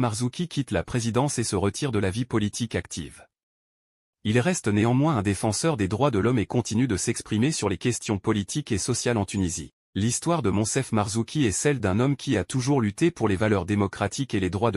Marzouki quitte la présidence et se retire de la vie politique active. Il reste néanmoins un défenseur des droits de l'homme et continue de s'exprimer sur les questions politiques et sociales en Tunisie. L'histoire de Monsef Marzouki est celle d'un homme qui a toujours lutté pour les valeurs démocratiques et les droits de